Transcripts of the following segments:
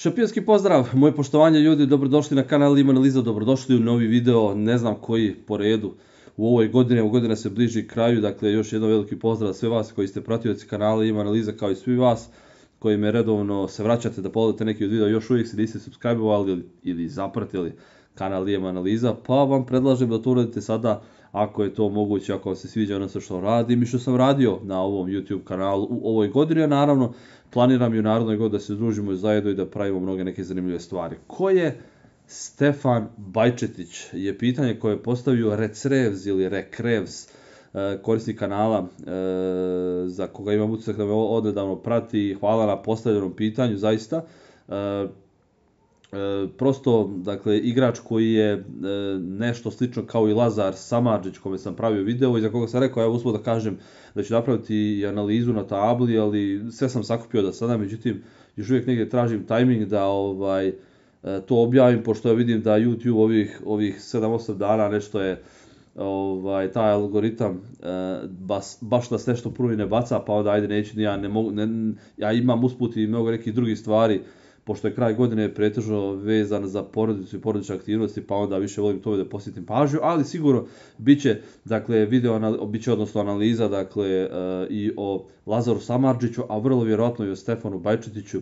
Šampionski pozdrav, moje poštovanje ljudi, dobrodošli na kanal Ima analiza, dobrodošli u novi video, ne znam koji po redu u ovoj godini, u godine se bliži kraju, dakle još jedan veliki pozdrav sve vas koji ste pratioci kanala Ima analiza kao i svi vas koji me redovno se vraćate da pogledate neki od videa, još uvijek se niste subscribe-ovali ili zapratili kanal Ima analiza, pa vam predlažem da to uradite sada ako je to moguće, ako vam se sviđa ono što radim i što sam radio na ovom YouTube kanalu u ovoj godini, a naravno planiram i u narodnoj godini da se družimo zajedno i da pravimo mnoge neke zanimljive stvari. Ko je Stefan Bajčetić? Je pitanje koje je postavio Recrevs ili Rekrevs eh, korisnik kanala eh, za koga imam utisak da me odnedavno prati i hvala na postavljenom pitanju, zaista. Eh, E, prosto dakle igrač koji je e, nešto slično kao i Lazar Samadžić, kome sam pravio video i za koga sam rekao evo uspeo da kažem da ću napraviti i analizu na tabli ali sve sam sakupio da sada međutim još uvijek negdje tražim tajming da ovaj e, to objavim pošto ja vidim da YouTube ovih ovih 7-8 dana nešto je ovaj taj algoritam e, bas, baš da sve što prvi ne baca pa onda ajde neću ja ne mogu ne, ja imam usput i mnogo nekih drugih stvari pošto je kraj godine pretežno vezan za porodicu i porodične aktivnosti, pa onda više volim tome da posjetim pažnju, ali sigurno biće, dakle, video, biće odnosno analiza, dakle, eh, i o Lazaru Samarđiću, a vrlo vjerojatno i o Stefanu Bajčetiću,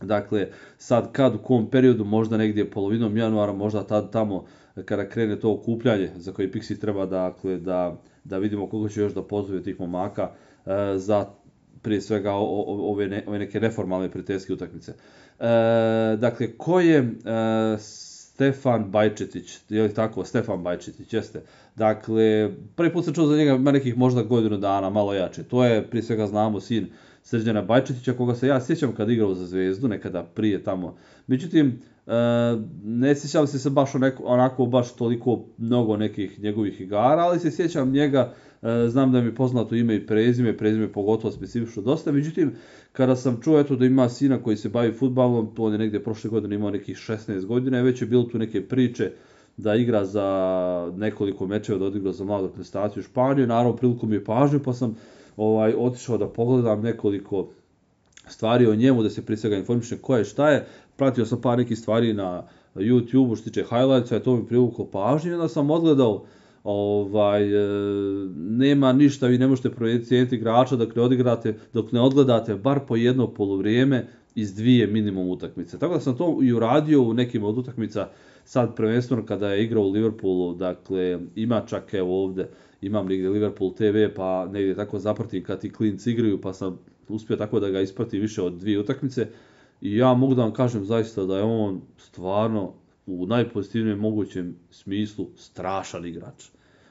dakle, sad kad, u kom periodu, možda negdje polovinom januara, možda tad tamo, eh, kada krene to okupljanje za koje Pixi treba dakle, da, da vidimo koliko će još da pozove tih momaka eh, za prije svega ove, neke reformalne prijateljske utakmice e, dakle, ko je e, Stefan Bajčetić, je li tako, Stefan Bajčetić, jeste. Dakle, prvi put sam čuo za njega, ima nekih možda godinu dana, malo jače. To je, prije svega znamo, sin Srđana Bajčetića, koga se ja sjećam kad igrao za Zvezdu, nekada prije tamo. Međutim, e, ne sjećam se sa baš onako, onako baš toliko mnogo nekih njegovih igara, ali se sjećam njega, e, znam da mi poznato ime i prezime, prezime pogotovo specifično dosta, međutim, kada sam čuo eto, da ima sina koji se bavi futbalom, on je negdje prošle godine imao nekih 16 godina, već je bilo tu neke priče, da igra za nekoliko mečeva, da odigra za mladu prestaciju u Španiju. Naravno, priliku je pažnju, pa sam uh, ovaj, otišao da pogledam nekoliko stvari o njemu, da se prije svega informišem ko je šta je. Pratio sam par nekih stvari na YouTubeu što se tiče highlightsa a to mi privuklo pažnju onda sam odgledao ovaj, e, nema ništa, vi ne možete projeciti igrača dok ne odigrate, dok ne odgledate bar po jedno poluvrijeme iz dvije minimum utakmice. Tako da sam to i uradio u nekim od utakmica, sad prvenstveno kada je igrao u Liverpoolu, dakle ima čak evo ovde, imam negdje Liverpool TV pa negdje tako zapratim kad ti klinci igraju pa sam uspio tako da ga isprati više od dvije utakmice. I ja mogu da vam kažem zaista da je on stvarno u najpozitivnijem mogućem smislu strašan igrač.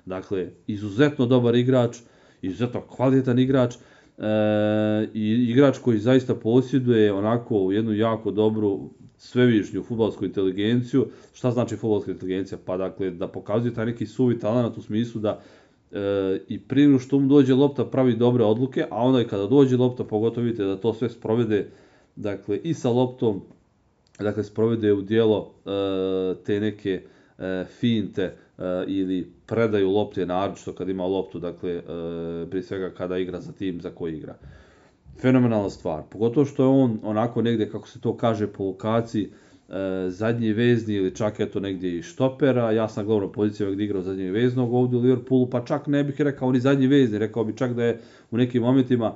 Dakle, izuzetno dobar igrač, izuzetno kvalitetan igrač, e, igrač koji zaista posjeduje onako jednu jako dobru svevišnju futbalsku inteligenciju. Šta znači futbalska inteligencija? Pa dakle, da pokazuje taj neki suvi talent u smislu da e, i prije što mu dođe lopta pravi dobre odluke, a onda i kada dođe lopta, pogotovo vidite da to sve sprovede dakle, i sa loptom, dakle, sprovede u dijelo e, te neke e, finte, Eh, ili predaju lopte naročito kad ima loptu, dakle eh, prije svega kada igra za tim za koji igra. Fenomenalna stvar, pogotovo što je on onako negde kako se to kaže po lokaciji eh, zadnji vezni ili čak eto negdje i štopera, ja sam glavno pozicija gdje igrao zadnji veznog ovdje u Liverpoolu, pa čak ne bih rekao ni zadnji vezni, rekao bih čak da je u nekim momentima,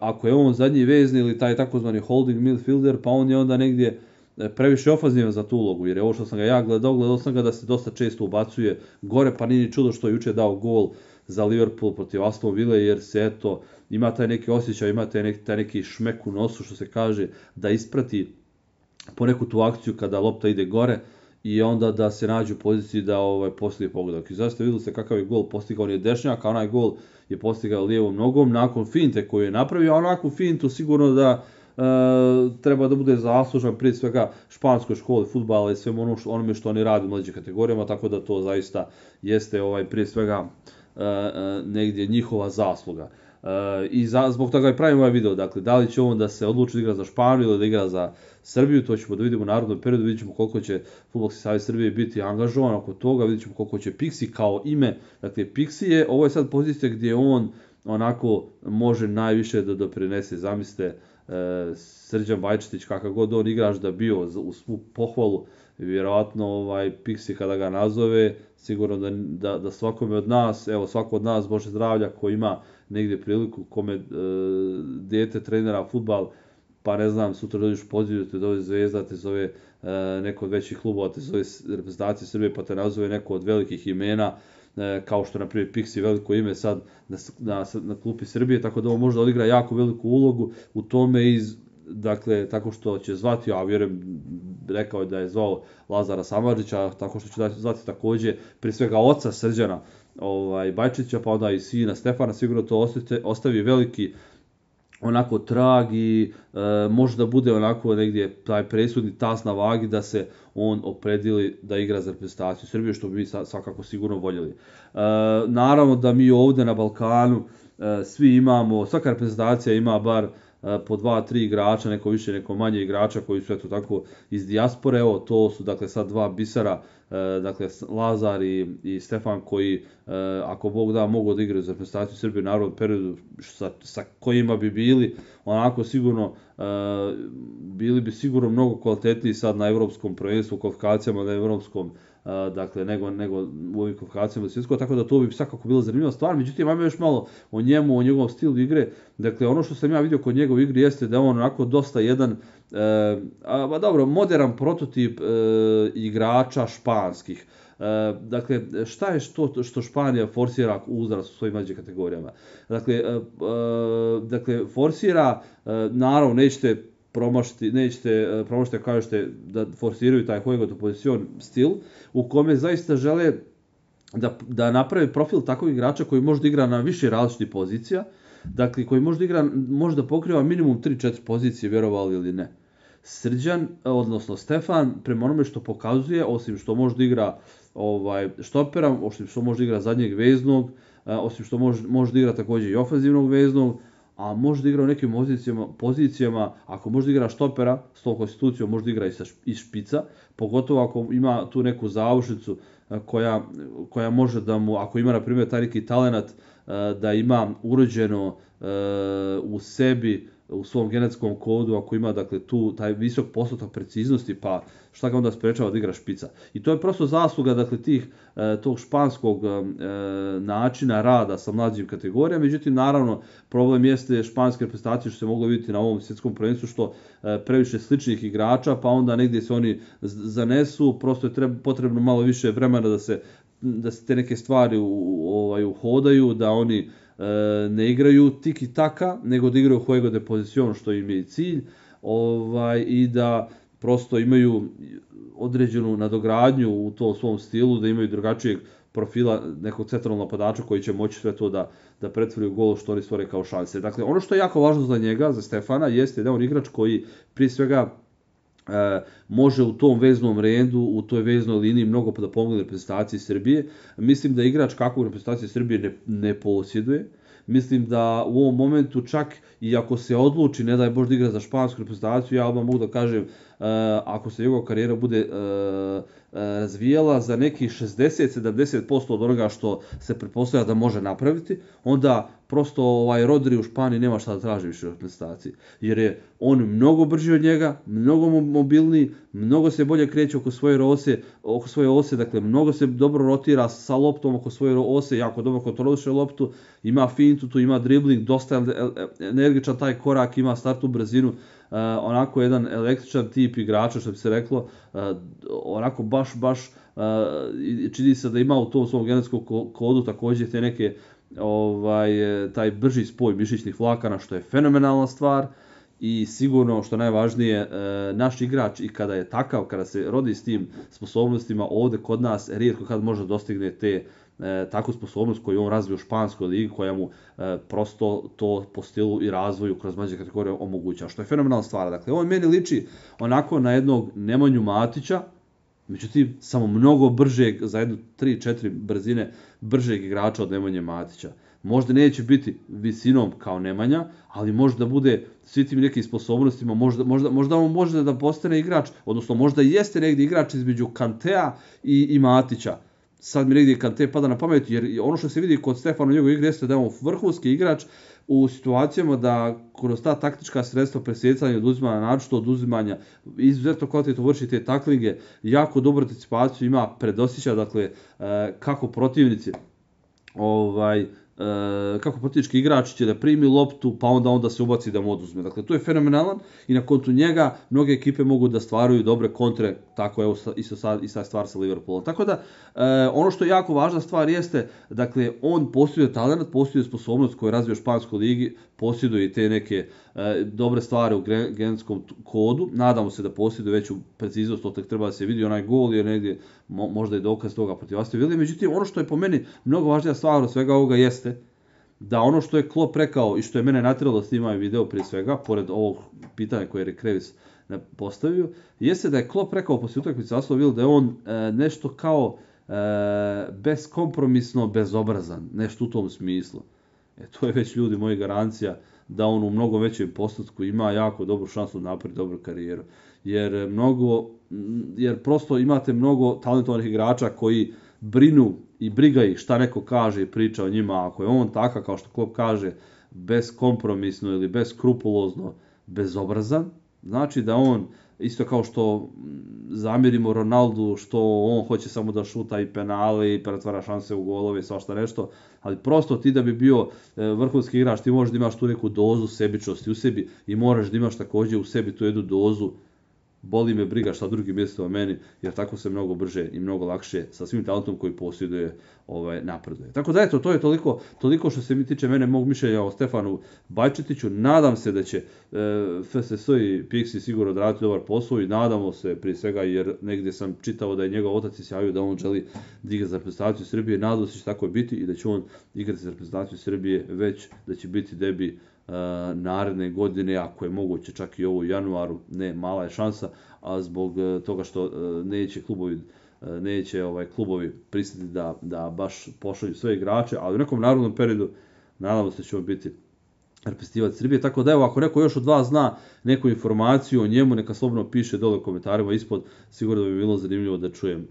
ako je on zadnji vezni ili taj takozvani holding midfielder, pa on je onda negdje uh, E, previše ofazivan za tu ulogu, jer je ovo što sam ga ja gledao, gledao sam ga da se dosta često ubacuje gore, pa nije ni čudo što je juče dao gol za Liverpool protiv Aston Villa, jer se eto, ima taj neki osjećaj, ima taj neki, taj neki šmek u nosu, što se kaže, da isprati po neku tu akciju kada lopta ide gore, i onda da se nađu u poziciji da ovaj postigne pogodak. I zaista videli ste kakav je gol postigao, on je dešnjak, a onaj gol je postigao lijevom nogom, nakon finte koju je napravio, a onakvu fintu sigurno da e, treba da bude zaslužan prije svega španskoj školi futbala i svemu ono što, onome što oni radi u mlađim kategorijama, tako da to zaista jeste ovaj prije svega e, e, negdje njihova zasluga. E, I za, zbog toga i pravim ovaj video, dakle, da li će on da se odluči da igra za Španiju ili da igra za Srbiju, to ćemo da vidimo u narodnom periodu, vidit ćemo koliko će Futbolski savjez Srbije biti angažovan oko toga, vidit ćemo koliko će Pixi kao ime, dakle, Pixi je, ovo je sad pozicija gdje on onako može najviše da doprinese, zamislite, uh, E, Srđan Bajčetić, kakav god on igraš da bio u svu pohvalu, vjerovatno ovaj Pixi kada ga nazove, sigurno da, da, da svakome od nas, evo svako od nas, Bože zdravlja, ko ima negde priliku, kome e, dijete trenera futbal, pa ne znam, sutra dođeš poziv, te dođe zvezda, te zove e, neko od većih klubova, te zove reprezentacije Srbije, pa te nazove neko od velikih imena, E, kao što na primjer Pixi veliko ime sad na, na, na klupi Srbije, tako da on možda odigra jako veliku ulogu u tome iz Dakle, tako što će zvati, a vjerujem, rekao je da je zvao Lazara Samarđića, tako što će da zvati takođe, pri svega oca Srđana ovaj, Bajčića, pa onda i sina Stefana, sigurno to ostavi veliki uh, onako tragi, e, možda bude onako negdje taj presudni tas na vagi da se on opredili da igra za reprezentaciju Srbije, što bi mi svakako sigurno voljeli. E, naravno da mi ovdje na Balkanu e, svi imamo, svaka reprezentacija ima bar e, E, po dva, tri igrača, neko više, neko manje igrača koji su eto tako iz dijaspore. Evo, to su dakle sad dva bisara, e, dakle Lazar i, i Stefan koji, e, ako Bog da, mogu da igraju za prestaciju Srbije u narodnom periodu sa, sa kojima bi bili onako sigurno, bili bi sigurno mnogo kvalitetniji sad na evropskom prvenstvu, u kvalifikacijama na evropskom dakle, nego, nego u ovim kvalifikacijama svjetsko, tako da to bi svakako bilo zanimljiva stvar. Međutim, imam još malo o njemu, o njegovom stilu igre. Dakle, ono što sam ja vidio kod njegove igre jeste da on onako dosta jedan, e, a, pa dobro, moderan prototip e, igrača španskih. E, dakle, šta je što, što Španija forsira u uzrastu u svojim mađim kategorijama? Dakle, e, e, dakle forsira, e, naravno, nećete promašiti, nećete e, promašiti, kažete da forsiraju taj kojeg opozicion stil, u kome zaista žele da, da naprave profil takvog igrača koji može da igra na više različitih pozicija, dakle koji može da, igra, može da pokriva minimum 3-4 pozicije, vjerovali ili ne. Srđan, e, odnosno Stefan, prema onome što pokazuje, osim što može da igra ovaj, štopera, osim što može da igra zadnjeg veznog, e, osim što može, može da igra također i ofenzivnog veznog, a može da igra u nekim pozicijama, pozicijama ako može da igra štopera s tom konstitucijom, može da igra i, sa, i špica, pogotovo ako ima tu neku završnicu e, koja, koja može da mu, ako ima na primjer taj neki talenat, e, da ima urođeno e, u sebi u svom genetskom kodu, ako ima dakle tu taj visok postotak preciznosti, pa šta ga onda sprečava da igra špica. I to je prosto zasluga dakle tih e, tog španskog e, načina rada sa mlađim kategorijama. Međutim naravno problem jeste španske reprezentacije što se moglo vidjeti na ovom svjetskom prvenstvu što e, previše sličnih igrača, pa onda negdje se oni zanesu, prosto je treb, potrebno malo više vremena da se da se te neke stvari u, u ovaj uhodaju, da oni E, ne igraju tik i taka, nego da igraju juego de pozicion što im je cilj, ovaj, i da prosto imaju određenu nadogradnju u to svom stilu, da imaju drugačijeg profila nekog centralnog napadača koji će moći sve to da, da pretvori u gol što oni stvore kao šanse. Dakle, ono što je jako važno za njega, za Stefana, jeste da on igrač koji pri svega e, može u tom veznom redu, u toj veznoj liniji mnogo da pomogne reprezentaciji Srbije. Mislim da igrač kakvog reprezentacije Srbije ne, ne posjeduje. Mislim da u ovom momentu čak i ako se odluči, ne daj Bož da igra za špansku reprezentaciju, ja odmah mogu da kažem Eh, ako se njegova karijera bude eh, eh, razvijala za neki 60-70% od onoga što se pretpostavlja da može napraviti, onda prosto ovaj Rodri u Španiji nema šta da traži više od prestacije. Jer je on mnogo brži od njega, mnogo mobilniji, mnogo se bolje kreće oko svoje ose, oko svoje ose, dakle mnogo se dobro rotira sa loptom oko svoje ose, jako dobro kontroliše loptu, ima fintu, tu ima dribling, dosta energičan taj korak, ima startu brzinu uh, onako jedan električan tip igrača, što bi se reklo, uh, onako baš, baš, uh, čini se da ima u tom svom genetskom kodu također te neke, ovaj, taj brži spoj mišićnih vlakana, što je fenomenalna stvar, i sigurno što najvažnije naš igrač i kada je takav kada se rodi s tim sposobnostima ovde kod nas rijetko kad može dostigne te uh, e, takvu sposobnost koju on razvio u španskoj ligi koja mu e, prosto to po stilu i razvoju kroz mlađe kategorije omogućava što je fenomenalna stvar dakle on meni liči onako na jednog Nemanju Matića međutim samo mnogo bržeg za jednu 3 4 brzine bržeg igrača od Nemanje Matića možda neće biti visinom kao Nemanja, ali možda da bude svi tim nekim sposobnostima, možda, možda, možda on može da postane igrač, odnosno možda jeste negde igrač između Kantea i, i Matića sad mi negdje kad te pada na pamet, jer ono što se vidi kod Stefana u njegovu igre jeste da je on vrhunski igrač u situacijama da kroz ta taktička sredstva presjecanja oduzima na naročito oduzimanja, izuzetno kvalitetno vrši te taklinge, jako dobro anticipaciju ima predosjeća, dakle, e, kako protivnici ovaj, e, kako praktički igrač će da primi loptu, pa onda onda se ubaci da mu oduzme. Dakle, to je fenomenalan i na kontu njega mnoge ekipe mogu da stvaraju dobre kontre, tako je i sa, i sa stvar sa Liverpoolom. Tako da, e, ono što je jako važna stvar jeste, dakle, on posjeduje talent, posjeduje sposobnost koju je razvio Španskoj ligi, posjeduje te neke e, dobre stvari u genetskom kodu, nadamo se da posjeduje veću preciznost, to tek treba da se vidi, onaj gol jer negdje mo, možda i dokaz toga protiv Aston Villa. Međutim, ono što je po meni mnogo važnija stvar od svega ovoga jeste da ono što je Klopp rekao i što je mene natrelo da snimam video prije svega, pored ovog pitanja koje je Krevis postavio, jeste da je Klopp rekao poslije utakmice Aston Villa da je on e, nešto kao e, beskompromisno bezobrazan, nešto u tom smislu e, to je već ljudi moji garancija da on u mnogo većoj postatku ima jako dobru šansu da napravi dobru karijeru. Jer e, mnogo, jer prosto imate mnogo talentovanih igrača koji brinu i briga ih šta neko kaže i priča o njima. Ako je on takav, kao što Klopp kaže, beskompromisno ili beskrupulozno bezobrazan, Znači da on, isto kao što mm, zamirimo Ronaldo, što on hoće samo da šuta i penale i pretvara šanse u golove i svašta nešto, ali prosto ti da bi bio e, vrhunski igrač, ti možeš da imaš tu neku dozu sebičnosti u sebi i moraš da imaš također u sebi tu jednu dozu boli me briga šta drugi mjesto o meni, jer tako se mnogo brže i mnogo lakše sa svim talentom koji posjeduje ovaj, napreduje. Tako da, eto, to je toliko, toliko što se mi tiče mene, mog mišljenja o Stefanu Bajčetiću. Nadam se da će e, FSS i Pixi sigurno odraditi dobar posao i nadamo se pri svega, jer negdje sam čitao da je njegov otac isjavio da on želi da igra za reprezentaciju Srbije. Nadam se će tako biti i da će on igrati za reprezentaciju Srbije već da će biti debi E, naredne godine, ako je moguće čak i ovo u januaru, ne, mala je šansa, a zbog e, toga što e, neće klubovi neće ovaj klubovi pristati da da baš pošalju svoje igrače, ali u nekom narodnom periodu nadamo se ćemo biti reprezentativac Srbije, tako da evo ako neko još od vas zna neku informaciju o njemu, neka slobodno piše dole u komentarima ispod, sigurno da bi bilo zanimljivo da čujem e,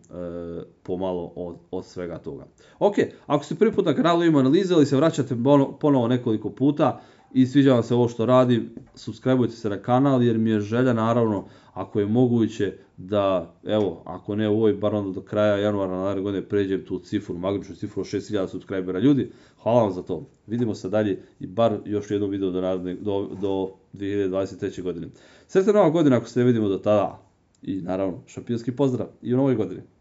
pomalo od, od svega toga. Ok, ako ste prvi put na kanalu ima analize ili se vraćate ponovo nekoliko puta, i sviđa vam se ovo što radim, subscribeujte se na kanal jer mi je želja naravno, ako je moguće, da, evo, ako ne u ovoj, bar onda do kraja januara na godine pređem tu cifru, magničnu cifru od 6000 subscribera. Ljudi, hvala vam za to. Vidimo se dalje i bar još jedno video do, do, do 2023. godine. Sretna nova godina ako se ne vidimo do tada. I naravno, šampionski pozdrav i u novoj godini.